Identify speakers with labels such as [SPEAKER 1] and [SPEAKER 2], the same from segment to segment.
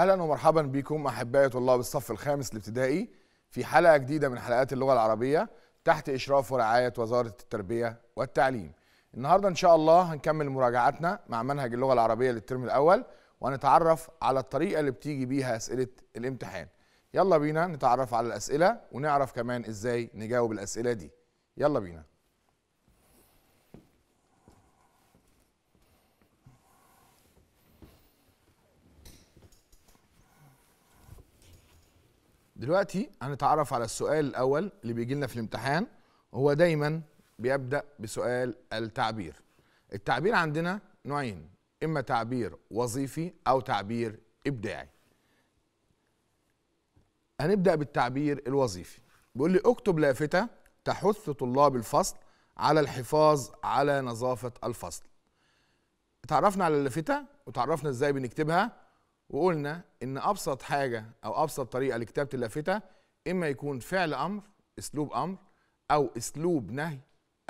[SPEAKER 1] اهلا ومرحبا بكم احبائي طلاب الصف الخامس الابتدائي في حلقه جديده من حلقات اللغه العربيه تحت اشراف ورعايه وزاره التربيه والتعليم. النهارده ان شاء الله هنكمل مراجعتنا مع منهج اللغه العربيه للترم الاول وهنتعرف على الطريقه اللي بتيجي بيها اسئله الامتحان. يلا بينا نتعرف على الاسئله ونعرف كمان ازاي نجاوب الاسئله دي. يلا بينا. دلوقتي هنتعرف على السؤال الاول اللي بيجي لنا في الامتحان هو دايما بيبدا بسؤال التعبير التعبير عندنا نوعين اما تعبير وظيفي او تعبير ابداعي هنبدا بالتعبير الوظيفي بيقول لي اكتب لافته تحث طلاب الفصل على الحفاظ على نظافه الفصل اتعرفنا على اللافته وتعرفنا ازاي بنكتبها وقلنا ان ابسط حاجه او ابسط طريقه لكتابه اللافته اما يكون فعل امر اسلوب امر او اسلوب نهي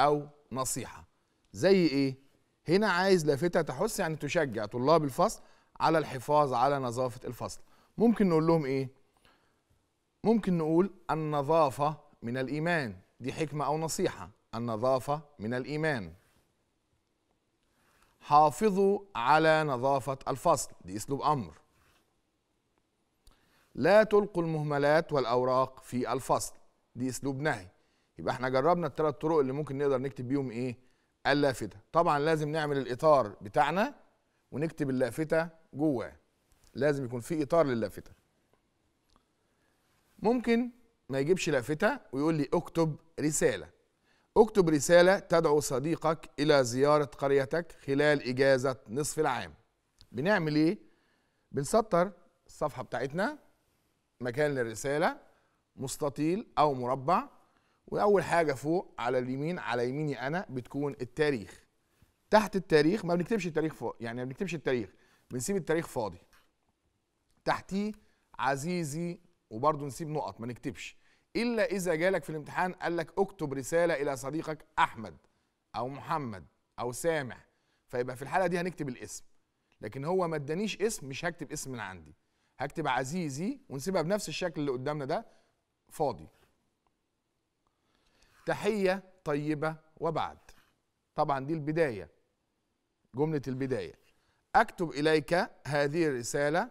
[SPEAKER 1] او نصيحه زي ايه هنا عايز لافته تحث يعني تشجع طلاب الفصل على الحفاظ على نظافه الفصل ممكن نقول لهم ايه ممكن نقول النظافه من الايمان دي حكمه او نصيحه النظافه من الايمان حافظوا على نظافه الفصل دي اسلوب امر لا تلقوا المهملات والاوراق في الفصل دي اسلوب نهي يبقى احنا جربنا الثلاث طرق اللي ممكن نقدر نكتب بيهم ايه اللافته طبعا لازم نعمل الاطار بتاعنا ونكتب اللافته جواه لازم يكون في اطار للافته ممكن ما يجيبش لافته ويقول لي اكتب رساله اكتب رساله تدعو صديقك الى زياره قريتك خلال اجازه نصف العام بنعمل ايه بنسطر الصفحه بتاعتنا مكان للرساله مستطيل او مربع واول حاجه فوق على اليمين على يميني انا بتكون التاريخ تحت التاريخ ما بنكتبش التاريخ فوق يعني ما بنكتبش التاريخ بنسيب التاريخ فاضي تحتيه عزيزي وبرضه نسيب نقط ما نكتبش الا اذا جالك في الامتحان قال لك اكتب رساله الى صديقك احمد او محمد او سامح فيبقى في الحاله دي هنكتب الاسم لكن هو ما ادانيش اسم مش هكتب اسم من عندي هكتب عزيزي ونسيبها بنفس الشكل اللي قدامنا ده فاضي تحية طيبة وبعد طبعا دي البداية جملة البداية أكتب إليك هذه الرسالة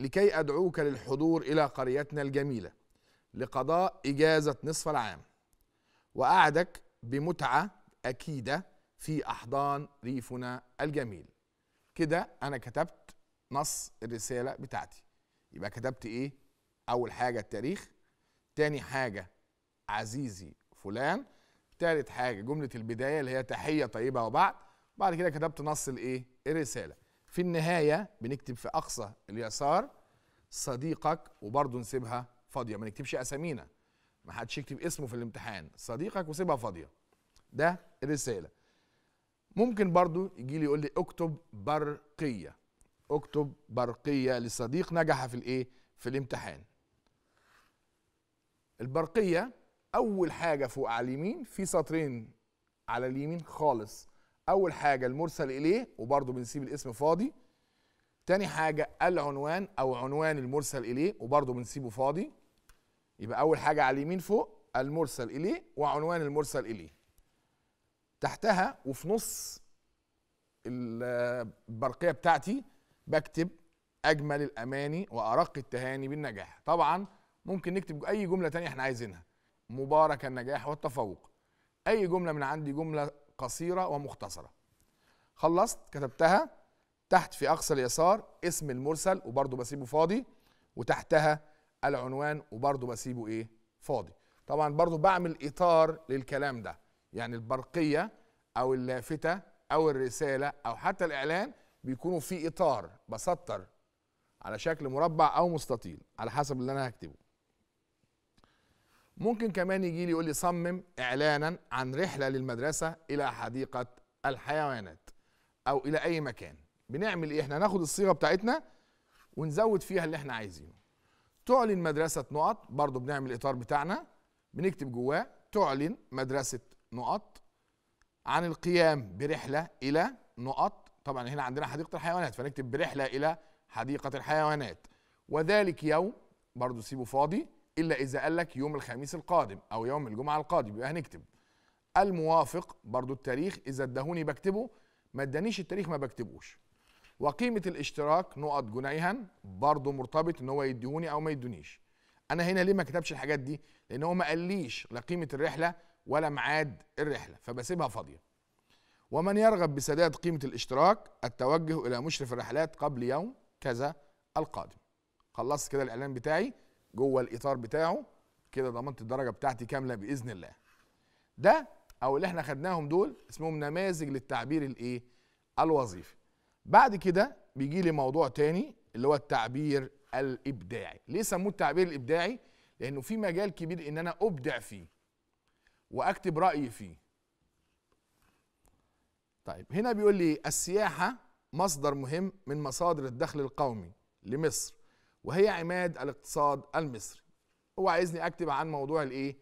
[SPEAKER 1] لكي أدعوك للحضور إلى قريتنا الجميلة لقضاء إجازة نصف العام وأعدك بمتعة أكيدة في أحضان ريفنا الجميل كده أنا كتبت نص الرسالة بتاعتي يبقى كتبت ايه اول حاجه التاريخ تاني حاجه عزيزي فلان تالت حاجه جمله البدايه اللي هي تحيه طيبه وبعد بعد كده كتبت نص الايه الرساله في النهايه بنكتب في اقصى اليسار صديقك وبرضه نسيبها فاضيه ما نكتبش اسامينا ما حدش يكتب اسمه في الامتحان صديقك وسيبها فاضيه ده الرساله ممكن برضه يجي لي يقول لي اكتب برقيه اكتب برقيه لصديق نجح في الايه في الامتحان البرقيه اول حاجه فوق على اليمين في سطرين على اليمين خالص اول حاجه المرسل اليه وبرضه بنسيب الاسم فاضي تاني حاجه العنوان او عنوان المرسل اليه وبرضه بنسيبه فاضي يبقى اول حاجه على اليمين فوق المرسل اليه وعنوان المرسل اليه تحتها وفي نص البرقيه بتاعتي بكتب اجمل الاماني وارق التهاني بالنجاح طبعا ممكن نكتب اي جمله تانية احنا عايزينها مبارك النجاح والتفوق اي جمله من عندي جمله قصيره ومختصره خلصت كتبتها تحت في اقصى اليسار اسم المرسل وبرضه بسيبه فاضي وتحتها العنوان وبرضه بسيبه ايه فاضي طبعا برضه بعمل اطار للكلام ده يعني البرقيه او اللافته او الرساله او حتى الاعلان بيكونوا في اطار بسطر على شكل مربع او مستطيل على حسب اللي انا هكتبه ممكن كمان يجي لي يقول لي صمم اعلانا عن رحله للمدرسه الى حديقه الحيوانات او الى اي مكان بنعمل ايه احنا ناخد الصيغه بتاعتنا ونزود فيها اللي احنا عايزينه تعلن مدرسه نقط برضو بنعمل الاطار بتاعنا بنكتب جواه تعلن مدرسه نقط عن القيام برحله الى نقط طبعا هنا عندنا حديقه الحيوانات فنكتب برحله الى حديقه الحيوانات وذلك يوم برضو سيبه فاضي الا اذا قال لك يوم الخميس القادم او يوم الجمعه القادم يبقى هنكتب الموافق برضو التاريخ اذا ادهوني بكتبه ما ادانيش التاريخ ما بكتبوش وقيمه الاشتراك نقط جنيها برضو مرتبط ان هو يديهوني او ما يدونيش انا هنا ليه ما كتبش الحاجات دي لان هو ما قاليش لا قيمه الرحله ولا ميعاد الرحله فبسيبها فاضيه ومن يرغب بسداد قيمة الاشتراك التوجه إلى مشرف الرحلات قبل يوم كذا القادم خلصت كده الإعلان بتاعي جوه الإطار بتاعه كده ضمنت الدرجة بتاعتي كاملة بإذن الله ده أو اللي احنا خدناهم دول اسمهم نماذج للتعبير الإيه الوظيفي بعد كده بيجي لي موضوع تاني اللي هو التعبير الإبداعي ليه سموه التعبير الإبداعي؟ لأنه في مجال كبير إن أنا أبدع فيه وأكتب رأيي فيه طيب هنا بيقول لي السياحة مصدر مهم من مصادر الدخل القومي لمصر وهي عماد الاقتصاد المصري هو عايزني اكتب عن موضوع الايه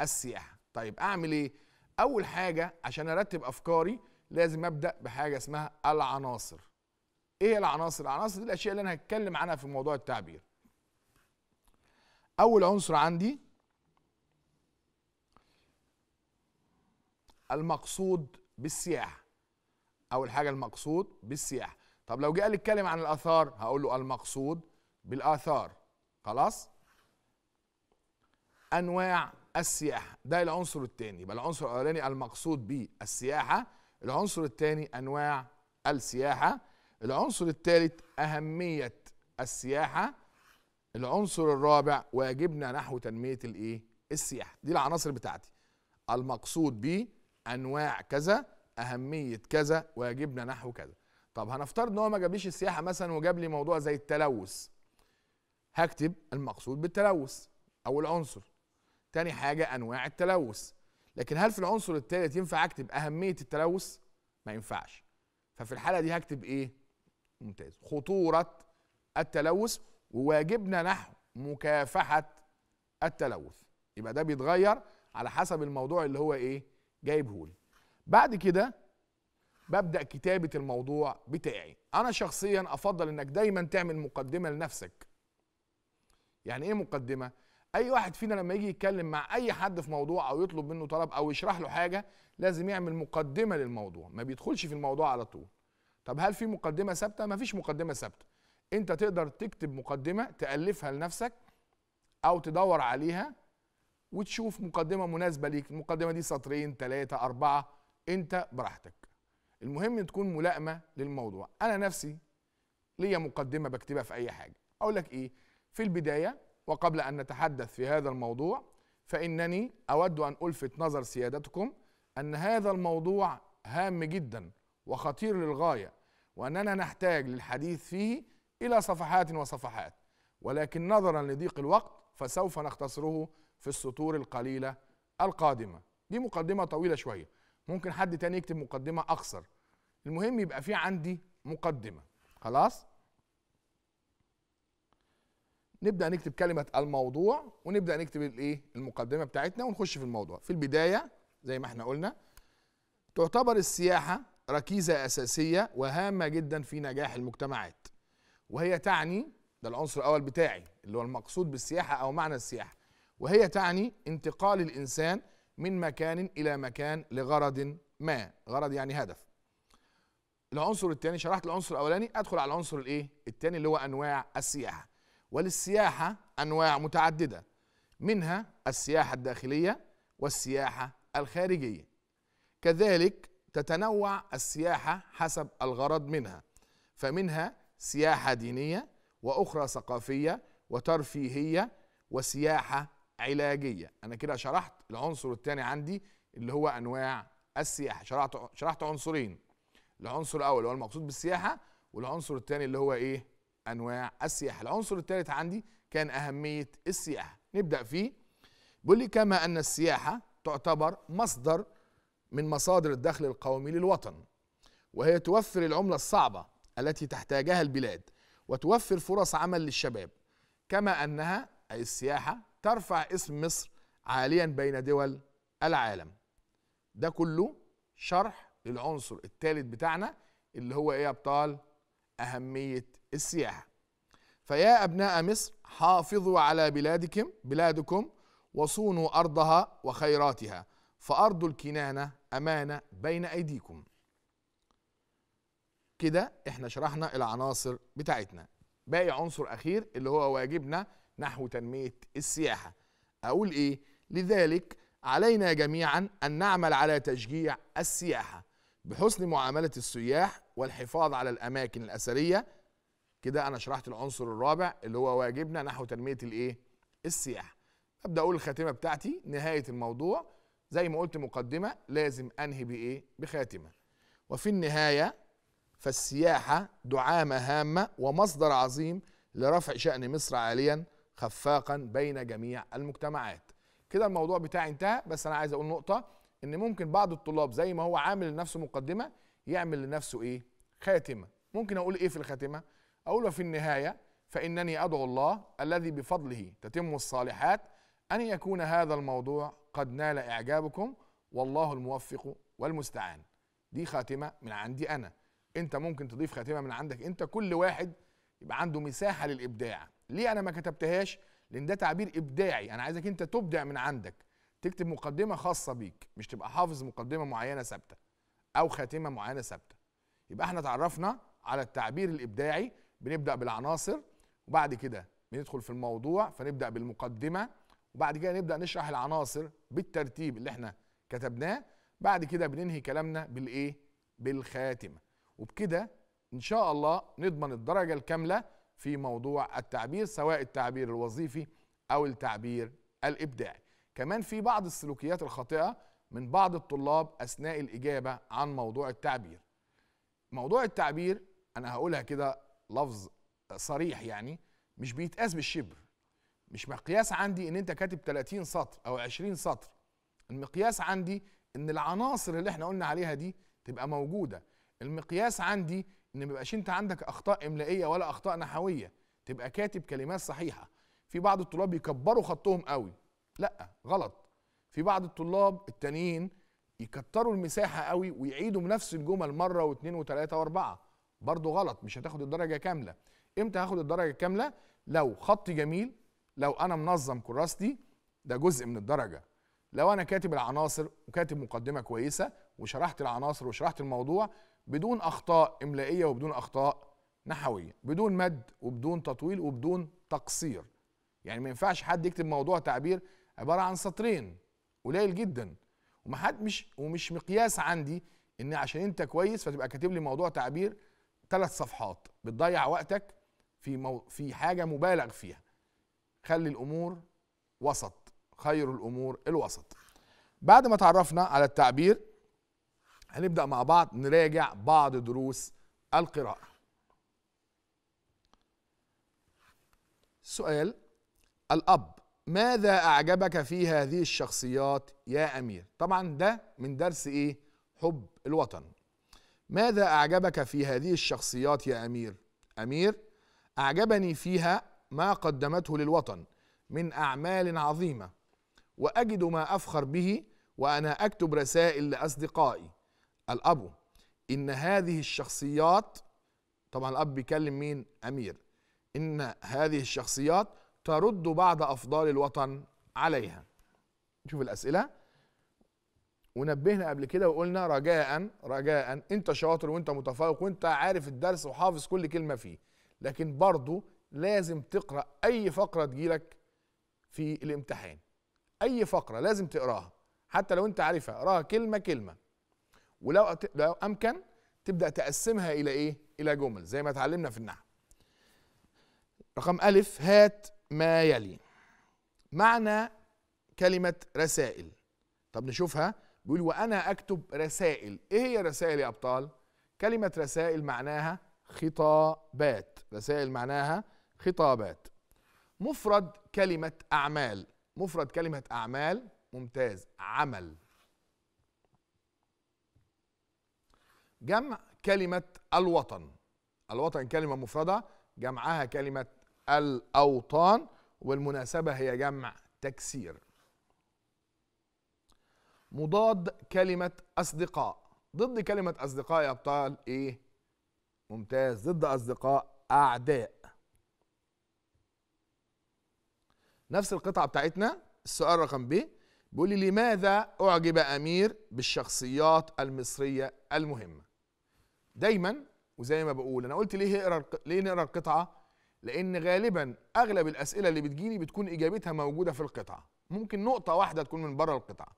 [SPEAKER 1] السياحة طيب اعمل ايه اول حاجة عشان ارتب افكاري لازم ابدا بحاجة اسمها العناصر ايه العناصر العناصر دي الاشياء اللي انا هتكلم عنها في موضوع التعبير اول عنصر عندي المقصود بالسياحه اول حاجه المقصود بالسياحه طب لو جه قال اتكلم عن الاثار هقول له المقصود بالاثار خلاص انواع السياحه ده العنصر الثاني يبقى العنصر الاولاني المقصود به السياحه العنصر الثاني انواع السياحه العنصر الثالث اهميه السياحه العنصر الرابع واجبنا نحو تنميه الايه السياحه دي العناصر بتاعتي المقصود به انواع كذا اهميه كذا ويجبنا نحو كذا طب هنفترض ان هو ما جابليش السياحه مثلا وجاب لي موضوع زي التلوث هكتب المقصود بالتلوث او العنصر تاني حاجه انواع التلوث لكن هل في العنصر الثالث ينفع اكتب اهميه التلوث ما ينفعش ففي الحاله دي هكتب ايه ممتاز خطوره التلوث وواجبنا نحو مكافحه التلوث يبقى ده بيتغير على حسب الموضوع اللي هو ايه جايبهولي بعد كده ببدا كتابه الموضوع بتاعي انا شخصيا افضل انك دايما تعمل مقدمه لنفسك يعني ايه مقدمه اي واحد فينا لما يجي يتكلم مع اي حد في موضوع او يطلب منه طلب او يشرح له حاجه لازم يعمل مقدمه للموضوع ما بيدخلش في الموضوع على طول طب هل في مقدمه ثابته ما فيش مقدمه ثابته انت تقدر تكتب مقدمه تالفها لنفسك او تدور عليها وتشوف مقدمه مناسبه ليك المقدمه دي سطرين ثلاثه اربعه انت براحتك المهم ان تكون ملائمه للموضوع انا نفسي ليا مقدمه بكتبها في اي حاجه اقول لك ايه في البدايه وقبل ان نتحدث في هذا الموضوع فانني اود ان الفت نظر سيادتكم ان هذا الموضوع هام جدا وخطير للغايه واننا نحتاج للحديث فيه الى صفحات وصفحات ولكن نظرا لضيق الوقت فسوف نختصره في السطور القليله القادمه دي مقدمه طويله شويه ممكن حد تاني يكتب مقدمه اقصر المهم يبقى في عندي مقدمه خلاص نبدا نكتب كلمه الموضوع ونبدا نكتب الايه المقدمه بتاعتنا ونخش في الموضوع في البدايه زي ما احنا قلنا تعتبر السياحه ركيزه اساسيه وهامه جدا في نجاح المجتمعات وهي تعني ده العنصر الاول بتاعي اللي هو المقصود بالسياحه او معنى السياحه وهي تعني انتقال الانسان من مكان الى مكان لغرض ما غرض يعني هدف العنصر الثاني شرحت العنصر الاولاني ادخل على العنصر الايه الثاني اللي هو انواع السياحه وللسياحه انواع متعدده منها السياحه الداخليه والسياحه الخارجيه كذلك تتنوع السياحه حسب الغرض منها فمنها سياحه دينيه واخرى ثقافيه وترفيهيه وسياحه علاجيه انا كده شرحت العنصر الثاني عندي اللي هو انواع السياحه شرحت شرحت عنصرين العنصر الاول اللي هو المقصود بالسياحه والعنصر الثاني اللي هو ايه انواع السياحه العنصر الثالث عندي كان اهميه السياحه نبدا فيه بيقول لي كما ان السياحه تعتبر مصدر من مصادر الدخل القومي للوطن وهي توفر العمله الصعبه التي تحتاجها البلاد وتوفر فرص عمل للشباب كما انها اي السياحه ترفع اسم مصر عاليا بين دول العالم ده كله شرح للعنصر الثالث بتاعنا اللي هو ايه يا ابطال اهميه السياحه فيا ابناء مصر حافظوا على بلادكم بلادكم وصونوا ارضها وخيراتها فارض الكنانه امانه بين ايديكم كده احنا شرحنا العناصر بتاعتنا باقي عنصر اخير اللي هو واجبنا نحو تنميه السياحه اقول ايه لذلك علينا جميعا ان نعمل على تشجيع السياحه بحسن معامله السياح والحفاظ على الاماكن الاثريه كده انا شرحت العنصر الرابع اللي هو واجبنا نحو تنميه الايه السياحه ابدا اقول الخاتمه بتاعتي نهايه الموضوع زي ما قلت مقدمه لازم انهي بايه بخاتمه وفي النهايه فالسياحه دعامه هامه ومصدر عظيم لرفع شان مصر عاليا خفاقا بين جميع المجتمعات كده الموضوع بتاعي انتهى بس انا عايز اقول نقطه ان ممكن بعض الطلاب زي ما هو عامل لنفسه مقدمه يعمل لنفسه ايه خاتمه ممكن اقول ايه في الخاتمه اقول وفي النهايه فانني ادعو الله الذي بفضله تتم الصالحات ان يكون هذا الموضوع قد نال اعجابكم والله الموفق والمستعان دي خاتمه من عندي انا انت ممكن تضيف خاتمه من عندك انت كل واحد يبقى عنده مساحه للابداع ليه انا ما كتبتهاش لان ده تعبير ابداعي انا عايزك انت تبدع من عندك تكتب مقدمه خاصه بيك مش تبقى حافظ مقدمه معينه ثابته او خاتمه معينه ثابته يبقى احنا تعرفنا على التعبير الابداعي بنبدا بالعناصر وبعد كده بندخل في الموضوع فنبدا بالمقدمه وبعد كده نبدا نشرح العناصر بالترتيب اللي احنا كتبناه بعد كده بننهي كلامنا بالايه بالخاتمه وبكده ان شاء الله نضمن الدرجه الكامله في موضوع التعبير سواء التعبير الوظيفي او التعبير الابداعي كمان في بعض السلوكيات الخاطئه من بعض الطلاب اثناء الاجابه عن موضوع التعبير موضوع التعبير انا هقولها كده لفظ صريح يعني مش بيتقاس بالشبر مش مقياس عندي ان انت كاتب 30 سطر او 20 سطر المقياس عندي ان العناصر اللي احنا قلنا عليها دي تبقى موجوده المقياس عندي ان ما يبقاش انت عندك اخطاء املائيه ولا اخطاء نحويه تبقى كاتب كلمات صحيحه في بعض الطلاب يكبروا خطهم قوي لا غلط في بعض الطلاب التانيين يكتروا المساحه قوي ويعيدوا بنفس الجمل مره واثنين وثلاثه واربعه برضه غلط مش هتاخد الدرجه كامله امتى هاخد الدرجه كامله لو خطي جميل لو انا منظم كراستي ده جزء من الدرجه لو انا كاتب العناصر وكاتب مقدمه كويسه وشرحت العناصر وشرحت الموضوع بدون اخطاء املائيه وبدون اخطاء نحويه بدون مد وبدون تطويل وبدون تقصير يعني ما ينفعش حد يكتب موضوع تعبير عباره عن سطرين قليل جدا حد مش ومش مقياس عندي ان عشان انت كويس فتبقى كاتب لي موضوع تعبير ثلاث صفحات بتضيع وقتك في مو في حاجه مبالغ فيها خلي الامور وسط خير الامور الوسط بعد ما تعرفنا على التعبير هنبدأ مع بعض نراجع بعض دروس القراءة سؤال الأب ماذا أعجبك في هذه الشخصيات يا أمير طبعا ده من درس إيه حب الوطن ماذا أعجبك في هذه الشخصيات يا أمير أمير أعجبني فيها ما قدمته للوطن من أعمال عظيمة وأجد ما أفخر به وأنا أكتب رسائل لأصدقائي الأب إن هذه الشخصيات طبعا الأب بيكلم مين أمير إن هذه الشخصيات ترد بعض أفضال الوطن عليها شوف الأسئلة ونبهنا قبل كده وقلنا رجاء رجاء انت شاطر وانت متفوق وانت عارف الدرس وحافظ كل كلمه فيه لكن برضه لازم تقرا اي فقره تجيلك في الامتحان اي فقره لازم تقراها حتى لو انت عارفها اقراها كلمه كلمه ولو لو امكن تبدا تقسمها الى ايه الى جمل زي ما اتعلمنا في النحو رقم ألف هات ما يلي معنى كلمة رسائل طب نشوفها بيقول وأنا أكتب رسائل إيه هي رسائل يا أبطال؟ كلمة رسائل معناها خطابات رسائل معناها خطابات مفرد كلمة أعمال مفرد كلمة أعمال ممتاز عمل جمع كلمة الوطن الوطن كلمة مفردة جمعها كلمة الأوطان والمناسبة هي جمع تكسير مضاد كلمة أصدقاء ضد كلمة أصدقاء يا أبطال إيه؟ ممتاز ضد أصدقاء أعداء نفس القطعة بتاعتنا السؤال رقم ب بيقول لي لماذا أعجب أمير بالشخصيات المصرية المهمة دايما وزي ما بقول انا قلت ليه اقرا ليه نقرا القطعه لان غالبا اغلب الاسئله اللي بتجيني بتكون اجابتها موجوده في القطعه ممكن نقطه واحده تكون من بره القطعه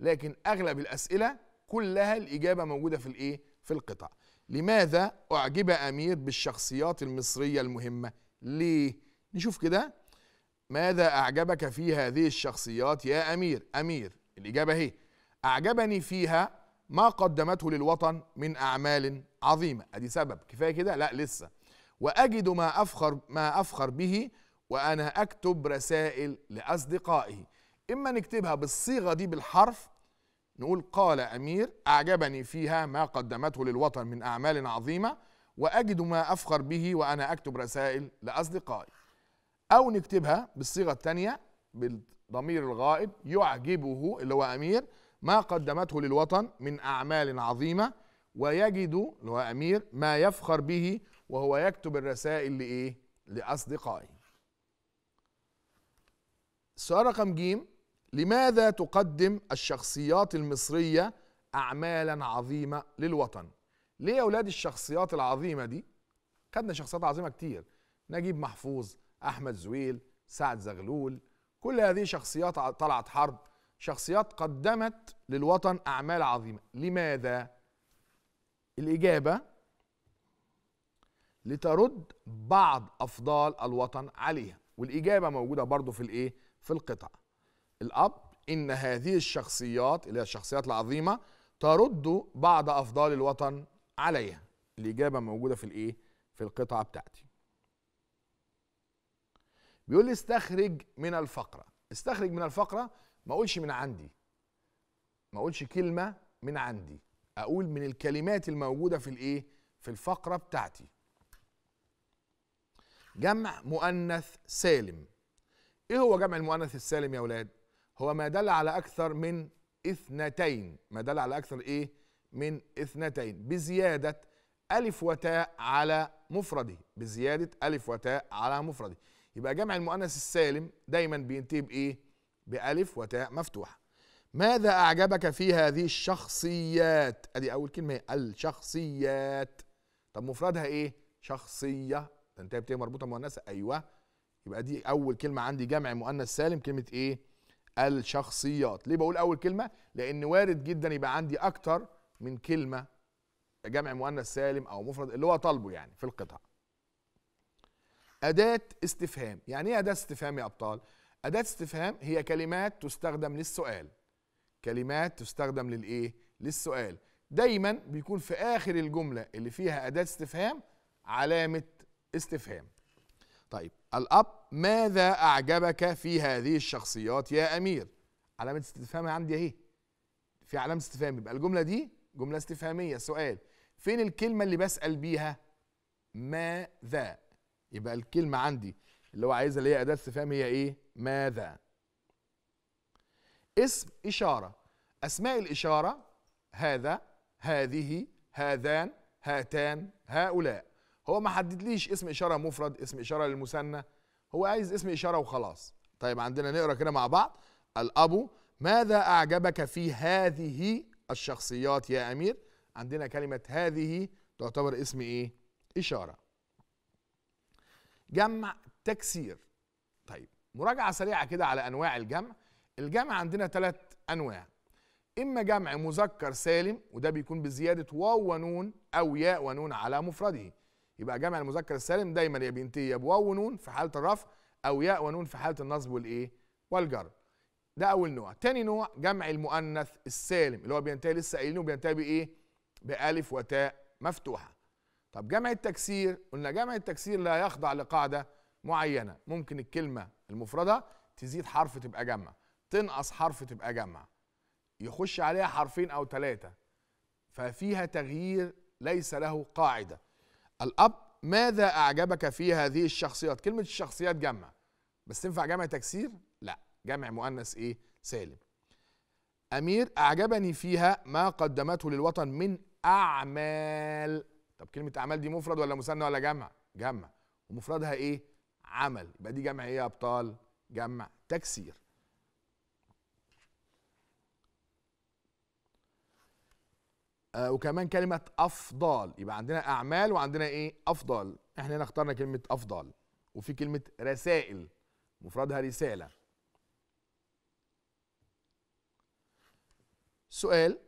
[SPEAKER 1] لكن اغلب الاسئله كلها الاجابه موجوده في الايه في القطعه لماذا اعجب امير بالشخصيات المصريه المهمه ليه نشوف كده ماذا اعجبك في هذه الشخصيات يا امير امير الاجابه اهي اعجبني فيها ما قدمته للوطن من أعمال عظيمة أدي سبب كفاية كده لا لسه وأجد ما أفخر ما أفخر به وأنا أكتب رسائل لأصدقائه إما نكتبها بالصيغة دي بالحرف نقول قال أمير أعجبني فيها ما قدمته للوطن من أعمال عظيمة وأجد ما أفخر به وأنا أكتب رسائل لأصدقائي أو نكتبها بالصيغة الثانية بالضمير الغائب يعجبه اللي هو أمير ما قدمته للوطن من أعمال عظيمة ويجد اللي هو أمير ما يفخر به وهو يكتب الرسائل لإيه؟ لأصدقائه السؤال رقم جيم لماذا تقدم الشخصيات المصرية أعمالا عظيمة للوطن ليه يا أولاد الشخصيات العظيمة دي خدنا شخصيات عظيمة كتير نجيب محفوظ أحمد زويل سعد زغلول كل هذه شخصيات طلعت حرب شخصيات قدمت للوطن اعمال عظيمه لماذا الاجابه لترد بعض افضال الوطن عليها والاجابه موجوده برضو في الايه في القطع الاب ان هذه الشخصيات اللي هي الشخصيات العظيمه ترد بعض افضال الوطن عليها الاجابه موجوده في الايه في القطعه بتاعتي بيقول لي استخرج من الفقره استخرج من الفقره ما اقولش من عندي ما اقولش كلمه من عندي اقول من الكلمات الموجوده في الايه في الفقره بتاعتي جمع مؤنث سالم ايه هو جمع المؤنث السالم يا اولاد هو ما دل على اكثر من اثنتين ما دل على اكثر ايه من اثنتين بزياده ألف وتاء على مفرده بزيادة ألف وتاء على مفرده يبقى جمع المؤنث السالم دايما بينتهي بإيه؟ بألف وتاء مفتوحة ماذا أعجبك في هذه الشخصيات أدي أول كلمة الشخصيات طب مفردها إيه شخصية انت بتبقى مربوطة مؤنثة أيوة يبقى دي أول كلمة عندي جمع مؤنث سالم كلمة إيه الشخصيات ليه بقول أول كلمة لأن وارد جدا يبقى عندي أكتر من كلمة جمع مؤنث سالم أو مفرد اللي هو طالبه يعني في القطع أداة استفهام يعني إيه أداة استفهام يا أبطال أداة استفهام هي كلمات تستخدم للسؤال كلمات تستخدم للإيه؟ للسؤال دايما بيكون في آخر الجملة اللي فيها أداة استفهام علامة استفهام طيب الأب ماذا أعجبك في هذه الشخصيات يا أمير علامة استفهام عندي أهي في علامة استفهام يبقى الجملة دي جملة استفهامية سؤال فين الكلمة اللي بسأل بيها ماذا يبقى الكلمة عندي اللي هو عايزها اللي هي أداة استفهام هي إيه ماذا اسم إشارة أسماء الإشارة هذا هذه هذان هاتان هؤلاء هو ما حددليش اسم إشارة مفرد اسم إشارة للمثنى هو عايز اسم إشارة وخلاص طيب عندنا نقرأ كده مع بعض الأب ماذا أعجبك في هذه الشخصيات يا أمير عندنا كلمة هذه تعتبر اسم إيه إشارة جمع تكسير طيب مراجعه سريعه كده على انواع الجمع الجمع عندنا ثلاث انواع اما جمع مذكر سالم وده بيكون بزياده واو ونون او ياء ونون على مفرده يبقى جمع المذكر السالم دايما يا بينتهي يا بواو ونون في حاله الرفع او ياء ونون في حاله النصب والايه والجر ده اول نوع تاني نوع جمع المؤنث السالم اللي هو بينتهي لسه قايلينه بينتهي بايه بالف وتاء مفتوحه طب جمع التكسير قلنا جمع التكسير لا يخضع لقاعده معينه ممكن الكلمه المفردة تزيد حرف تبقى جمع تنقص حرف تبقى جمع يخش عليها حرفين أو ثلاثة ففيها تغيير ليس له قاعدة الأب ماذا أعجبك في هذه الشخصيات كلمة الشخصيات جمع بس تنفع جمع تكسير لا جمع مؤنث إيه سالم أمير أعجبني فيها ما قدمته للوطن من أعمال طب كلمة أعمال دي مفرد ولا مثنى ولا جمع جمع ومفردها إيه عمل يبقى دي جمع ايه يا ابطال جمع تكسير آه وكمان كلمة أفضال يبقى عندنا أعمال وعندنا إيه؟ أفضال إحنا هنا اخترنا كلمة أفضال وفي كلمة رسائل مفردها رسالة سؤال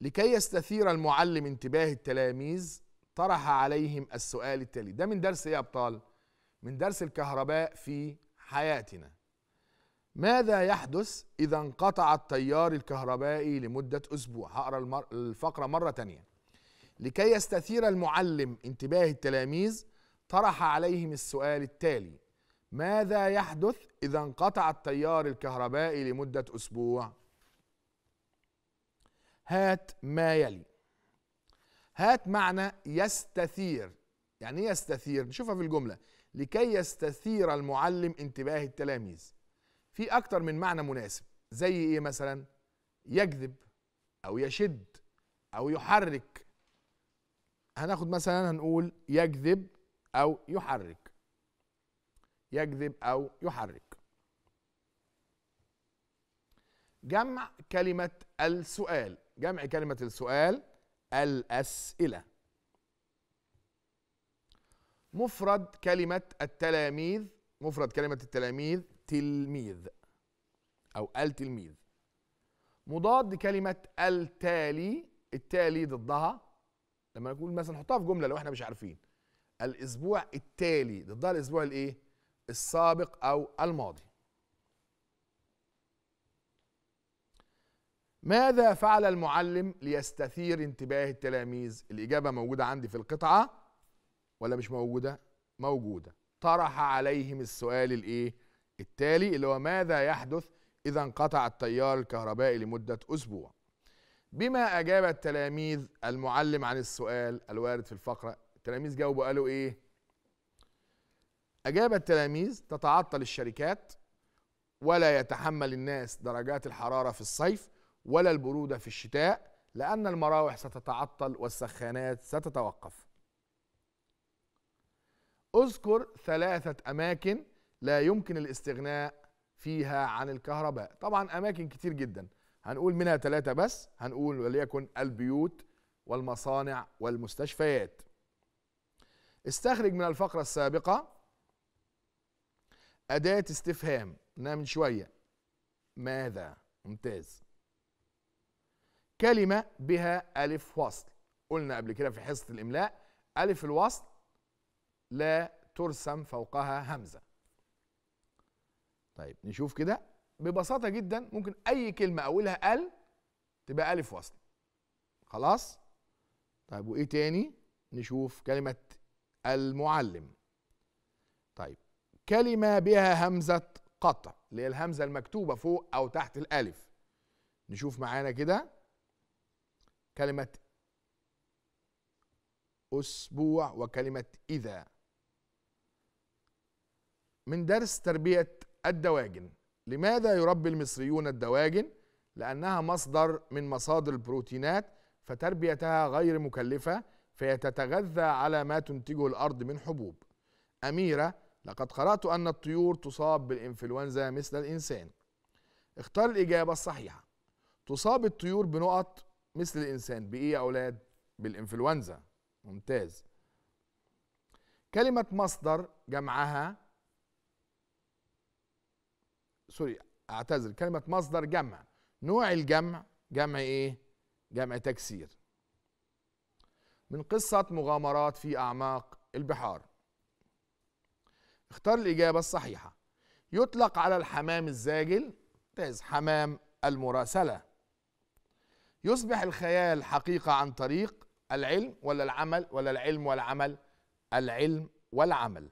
[SPEAKER 1] لكي يستثير المعلم انتباه التلاميذ طرح عليهم السؤال التالي ده من درس ايه يا ابطال من درس الكهرباء في حياتنا ماذا يحدث إذا انقطع التيار الكهربائي لمدة أسبوع هقرأ المر... الفقرة مرة تانية لكي يستثير المعلم انتباه التلاميذ طرح عليهم السؤال التالي ماذا يحدث إذا انقطع التيار الكهربائي لمدة أسبوع هات ما يلي هات معنى يستثير يعني ايه يستثير نشوفها في الجمله لكي يستثير المعلم انتباه التلاميذ في أكتر من معنى مناسب زي إيه مثلا يجذب أو يشد أو يحرك هناخد مثلا هنقول يجذب أو يحرك يجذب أو يحرك جمع كلمة السؤال جمع كلمة السؤال الأسئلة مفرد كلمة التلاميذ مفرد كلمة التلاميذ تلميذ أو التلميذ مضاد كلمة التالي التالي ضدها لما نقول مثلا نحطها في جملة لو احنا مش عارفين الأسبوع التالي ضدها الأسبوع الإيه؟ السابق أو الماضي ماذا فعل المعلم ليستثير انتباه التلاميذ؟ الإجابة موجودة عندي في القطعة ولا مش موجوده موجوده طرح عليهم السؤال الايه التالي اللي هو ماذا يحدث اذا انقطع التيار الكهربائي لمده اسبوع بما اجاب التلاميذ المعلم عن السؤال الوارد في الفقره التلاميذ جاوبوا قالوا ايه اجاب التلاميذ تتعطل الشركات ولا يتحمل الناس درجات الحراره في الصيف ولا البروده في الشتاء لان المراوح ستتعطل والسخانات ستتوقف اذكر ثلاثة أماكن لا يمكن الاستغناء فيها عن الكهرباء طبعا أماكن كتير جدا هنقول منها ثلاثة بس هنقول وليكن البيوت والمصانع والمستشفيات استخرج من الفقرة السابقة أداة استفهام قلناها من شوية ماذا ممتاز كلمة بها ألف وصل قلنا قبل كده في حصة الإملاء ألف الوصل لا ترسم فوقها همزه طيب نشوف كده ببساطه جدا ممكن اي كلمه اولها ال تبقى الف وصل خلاص طيب وايه تاني نشوف كلمه المعلم طيب كلمه بها همزه قطع اللي هي الهمزه المكتوبه فوق او تحت الالف نشوف معانا كده كلمه اسبوع وكلمه اذا من درس تربية الدواجن لماذا يربي المصريون الدواجن؟ لأنها مصدر من مصادر البروتينات فتربيتها غير مكلفة فيتتغذى على ما تنتجه الأرض من حبوب أميرة لقد قرأت أن الطيور تصاب بالإنفلونزا مثل الإنسان اختار الإجابة الصحيحة تصاب الطيور بنقط مثل الإنسان بإيه يا أولاد؟ بالإنفلونزا ممتاز كلمة مصدر جمعها سوري اعتذر كلمه مصدر جمع نوع الجمع جمع ايه جمع تكسير من قصه مغامرات في اعماق البحار اختار الاجابه الصحيحه يطلق على الحمام الزاجل تاز حمام المراسله يصبح الخيال حقيقه عن طريق العلم ولا العمل ولا العلم والعمل العلم والعمل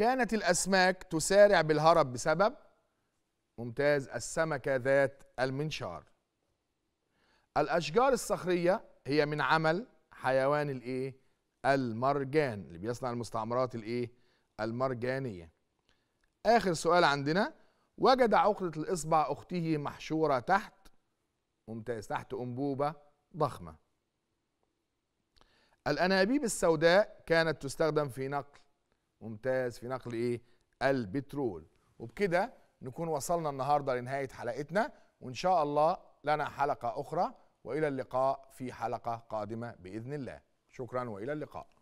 [SPEAKER 1] كانت الأسماك تسارع بالهرب بسبب ممتاز السمكة ذات المنشار الأشجار الصخرية هي من عمل حيوان الإيه؟ المرجان اللي بيصنع المستعمرات الإيه؟ المرجانية آخر سؤال عندنا وجد عقدة الإصبع أخته محشورة تحت ممتاز تحت أنبوبة ضخمة الأنابيب السوداء كانت تستخدم في نقل ممتاز في نقل ايه البترول وبكده نكون وصلنا النهارده لنهايه حلقتنا وان شاء الله لنا حلقه اخرى والى اللقاء في حلقه قادمه باذن الله شكرا والى اللقاء